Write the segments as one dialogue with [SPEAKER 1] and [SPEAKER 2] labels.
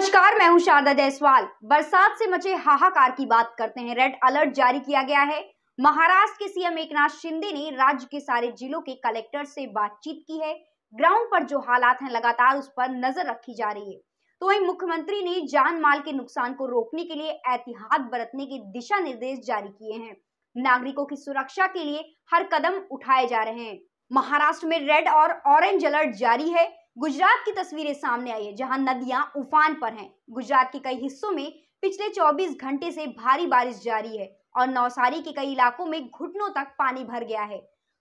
[SPEAKER 1] नमस्कार मैं हूं शारदा जायसवाल बरसात से मचे हाहाकार की बात करते हैं रेड अलर्ट जारी किया गया है महाराष्ट्र के सीएम एकनाथ शिंदे ने राज्य के सारे जिलों के कलेक्टर से बातचीत की है ग्राउंड पर जो हालात हैं लगातार उस पर नजर रखी जा रही है तो वही मुख्यमंत्री ने जान माल के नुकसान को रोकने के लिए एहतियात बरतने के दिशा निर्देश जारी किए हैं नागरिकों की सुरक्षा के लिए हर कदम उठाए जा रहे हैं महाराष्ट्र में रेड और ऑरेंज अलर्ट जारी है गुजरात की तस्वीरें सामने आई है जहां नदियां उफान पर हैं गुजरात के कई हिस्सों में पिछले 24 घंटे से भारी बारिश जारी है और नौसारी के कई इलाकों में घुटनों तक पानी भर गया है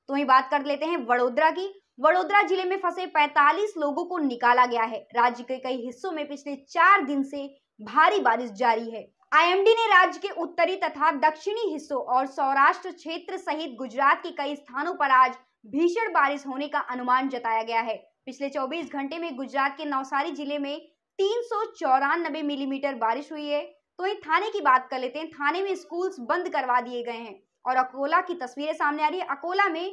[SPEAKER 1] तो ही बात कर लेते हैं वडोदरा की वडोदरा जिले में फंसे 45 लोगों को निकाला गया है राज्य के कई हिस्सों में पिछले चार दिन से भारी बारिश जारी है आईएमडी ने राज्य के उत्तरी तथा दक्षिणी हिस्सों और सौराष्ट्र क्षेत्र सहित गुजरात के कई स्थानों पर आज भीषण बारिश होने का अनुमान जताया गया है पिछले 24 घंटे में गुजरात के नवसारी जिले में तीन सौ मिलीमीटर बारिश हुई है तो वही थाने की बात कर लेते हैं थाने में स्कूल्स बंद करवा दिए गए हैं और अकोला की तस्वीरें सामने आ रही है अकोला में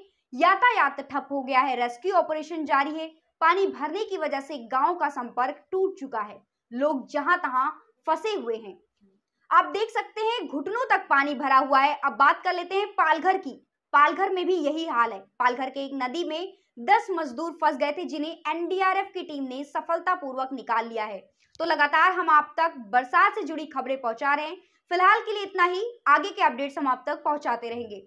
[SPEAKER 1] यातायात ठप हो गया है रेस्क्यू ऑपरेशन जारी है पानी भरने की वजह से गाँव का संपर्क टूट चुका है लोग जहां तहां फंसे हुए हैं आप देख सकते हैं घुटनों तक पानी भरा हुआ है अब बात कर लेते हैं पालघर की पालघर में भी यही हाल है पालघर के एक नदी में दस मजदूर फंस गए थे जिन्हें एनडीआरएफ की टीम ने सफलतापूर्वक निकाल लिया है तो लगातार हम आप तक बरसात से जुड़ी खबरें पहुंचा रहे हैं फिलहाल के लिए इतना ही आगे के अपडेट्स हम आप तक पहुंचाते रहेंगे